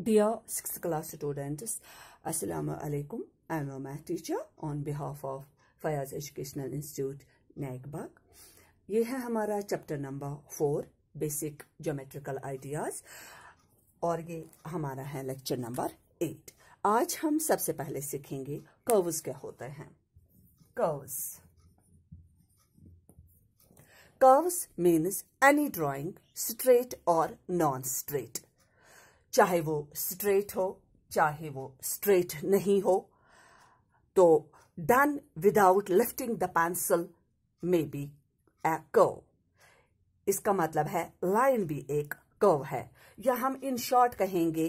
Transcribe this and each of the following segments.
Dear 6th class students, Assalamu alaikum. I am a math teacher on behalf of Fayaz Educational Institute, Nagbag. ये है हमारा chapter number four basic geometrical ideas और ये हमारा है lecture number eight आज हम सबसे पहले सीखेंगे कर्व्स क्या होते हैं curves curves means any drawing straight or non-straight चाहे वो स्ट्रेट हो चाहे वो स्ट्रेट नहीं हो तो done without lifting the pencil में बी ए कर्व इसका मतलब है लाइन भी एक कर्व है या हम इन शॉर्ट कहेंगे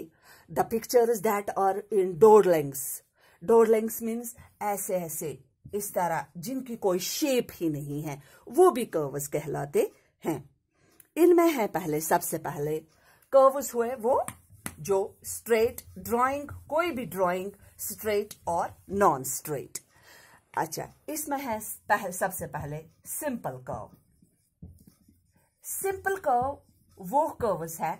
द पिक्चर्स दैट और in door door lengths means ऐसे ऐसे इस तरह जिनकी कोई शेप ही नहीं है वो भी कर्व्स कहलाते हैं इनमें है पहले सबसे पहले कर्व्स हुए वो जो स्ट्रेट ड्राइंग कोई भी ड्राइंग स्ट्रेट और नॉन स्ट्रेट अच्छा इसमें है पहल, सबसे पहले सिंपल कर्व सिंपल कर्व वो कर्व्स है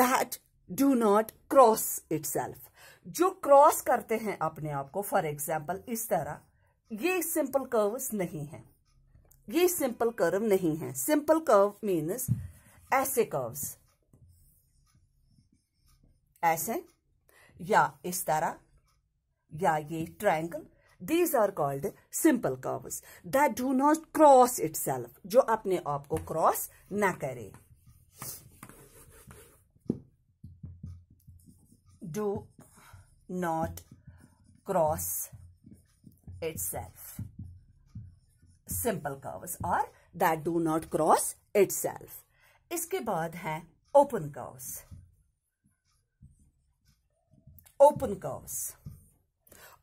that do not cross itself जो क्रॉस करते हैं अपने आप को फॉर एग्जाम्पल इस तरह ये सिंपल कर्व्स नहीं है ये सिंपल कर्व नहीं है सिंपल कर्व मीन्स ऐसे कर्व्स ऐसे या इस तरह या ये triangle these are called simple curves that do not cross it जो अपने आप को क्रॉस ना करे do not cross itself. Simple curves are that do not cross itself. इसके बाद है open curves. Open curves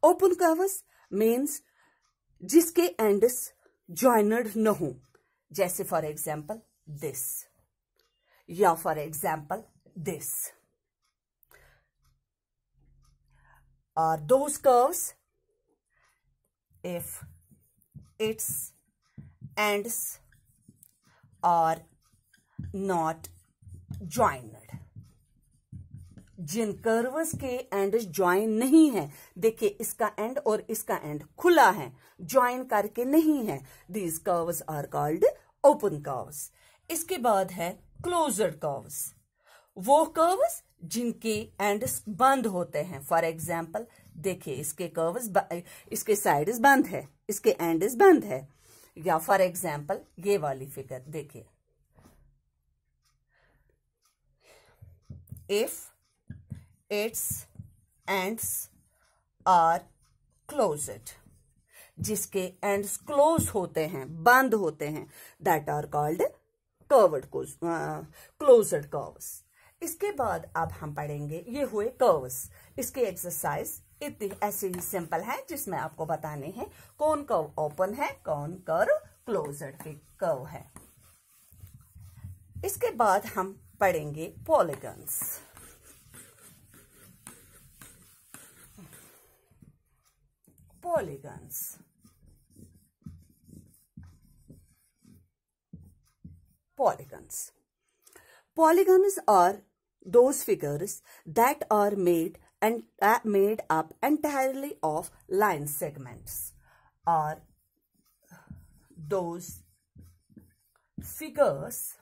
open curves means जिसके एंडस ज्वाइनर्ड न हो जैसे फॉर एग्जाम्पल दिस या फॉर एग्जाम्पल दिस और those curves if its ends are not joined जिन कर्वस के एंड ज्वाइन नहीं है देखिए इसका एंड और इसका एंड खुला है ज्वाइन करके नहीं है these curves are called open curves इसके बाद है क्लोजर कर्वस वो कर्वस जिनके एंड बंद होते हैं फॉर एग्जाम्पल देखिए इसके कर्वस इसके साइड बंद है इसके एंड बंद है या फॉर एग्जाम्पल ये वाली फिगर देखिए if its ends are closed जिसके एंड्स क्लोज होते हैं बंद होते हैं that are called curved close curves इसके बाद अब हम पढ़ेंगे ये हुए कर्वस इसके एक्सरसाइज इतनी ऐसे ही सिंपल है जिसमें आपको बताने हैं कौन कर्व ओपन है कौन कर्व के कर्व है इसके बाद हम पढ़ेंगे polygons polygons. Polygons. Polygons are those figures that are made and uh, made up entirely of line segments are those figures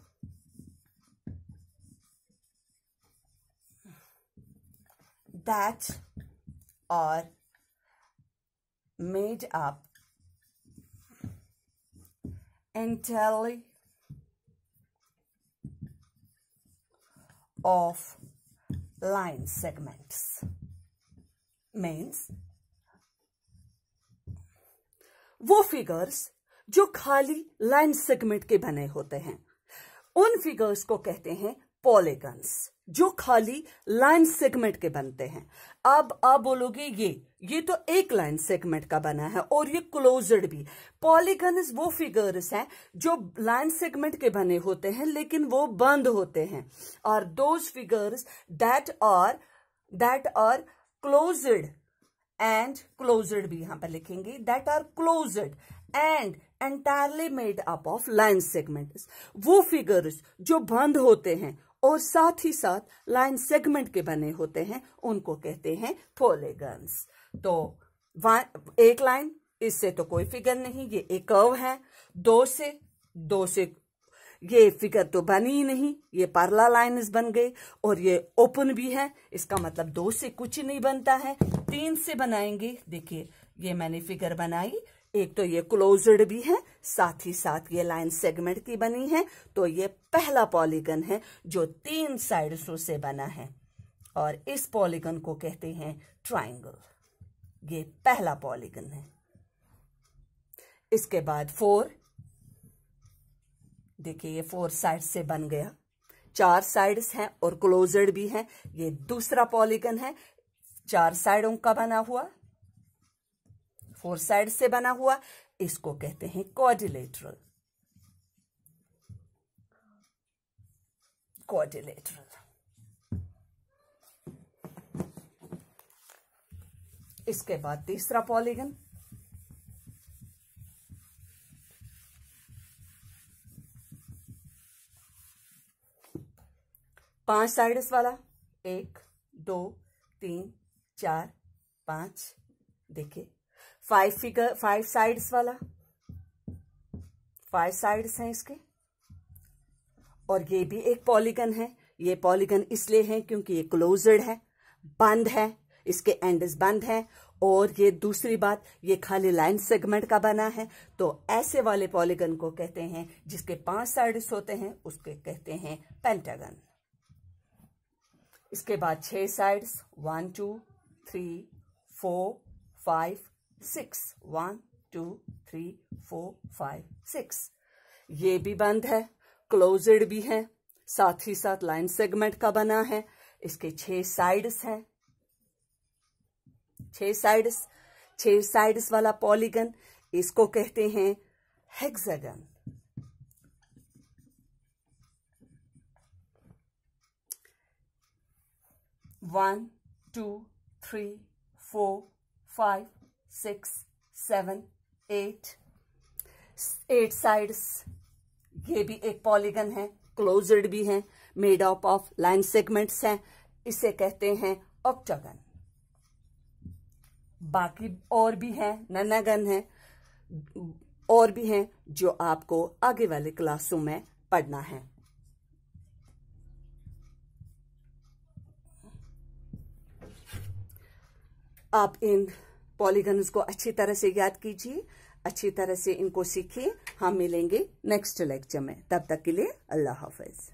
that are made up entirely of line segments means वो figures जो खाली line segment के बने होते हैं उन figures को कहते हैं पॉलीगन्स जो खाली लाइन सेगमेंट के बनते हैं अब आप बोलोगे ये ये तो एक लाइन सेगमेंट का बना है और ये क्लोज्ड भी पॉलीगन्स वो फिगर्स हैं जो लाइन सेगमेंट के बने होते हैं लेकिन वो बंद होते हैं और those figures that are that are closed and closed भी यहां पर लिखेंगे that are closed and entirely made up of line segment वो फिगर्स जो बंद होते हैं और साथ ही साथ लाइन सेगमेंट के बने होते हैं उनको कहते हैं पोलेगन्स तो एक लाइन इससे तो कोई फिगर नहीं ये एक कर्व है दो से दो से ये फिगर तो बनी ही नहीं ये पार्ला लाइन बन गई और ये ओपन भी है इसका मतलब दो से कुछ नहीं बनता है तीन से बनाएंगे देखिए ये मैंने फिगर बनाई एक तो ये क्लोज्ड भी है साथ ही साथ ये लाइन सेगमेंट की बनी है तो ये पहला पॉलीगन है जो तीन साइड्सों से बना है और इस पॉलीगन को कहते हैं ट्राइंगल ये पहला पॉलीगन है इसके बाद फोर देखिए ये फोर साइड से बन गया चार साइड्स हैं और क्लोज भी हैं ये दूसरा पॉलीगन है चार साइडों का बना हुआ फोर साइड से बना हुआ इसको कहते हैं कॉर्डिलेटरल कॉर्डिलेटरल इसके बाद तीसरा पॉलीगन पांच साइड्स वाला एक दो तीन चार पांच देखिए फाइव फिगर फाइव साइड्स वाला फाइव साइड्स हैं इसके और ये भी एक पॉलीगन है ये पॉलीगन इसलिए है क्योंकि ये क्लोज्ड है बंद है इसके एंड्स बंद हैं और ये दूसरी बात ये खाली लाइन सेगमेंट का बना है तो ऐसे वाले पॉलीगन को कहते हैं जिसके पांच साइड्स होते हैं उसके कहते हैं पेंटागन इसके बाद छह sides one two three four five six one two three four five six ये भी बंद है क्लोजेड भी है साथ ही साथ लाइन सेगमेंट का बना है इसके छह साइड्स हैं छह साइड्स छह साइड्स वाला पॉलीगन इसको कहते हैं hexagon one two three four five six seven eight eight sides ये भी एक पॉलीगन है क्लोज्ड भी है made up of line segments हैं इसे कहते हैं ऑक्टागन बाकी और भी हैं ननागन है और भी हैं जो आपको आगे वाले क्लासों में पढ़ना है आप इन पॉलीगन्स को अच्छी तरह से याद कीजिए अच्छी तरह से इनको सीखिए हम मिलेंगे नेक्स्ट लेक्चर में तब तक के लिए अल्लाह हाफिज़